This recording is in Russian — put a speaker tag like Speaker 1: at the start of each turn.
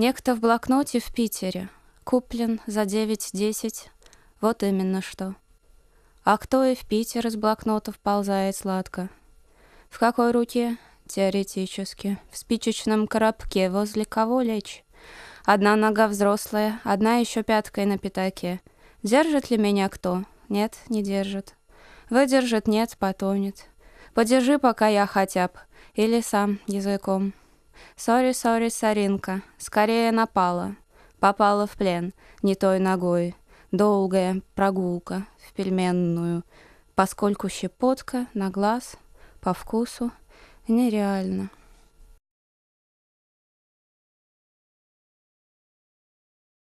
Speaker 1: Некто в блокноте в Питере. Куплен за
Speaker 2: девять-десять. Вот именно что. А кто и в Питер из блокнотов ползает сладко? В какой руке? Теоретически. В спичечном коробке. Возле кого лечь? Одна нога взрослая, одна еще пяткой на пятаке. Держит ли меня кто? Нет, не держит. Выдержит? Нет, потонет. Подержи пока я хотя б. Или сам языком. Сори, сори, соринка, скорее напала. Попала в плен, не той ногой. Долгая прогулка в пельменную, поскольку щепотка
Speaker 1: на глаз, по вкусу, нереально.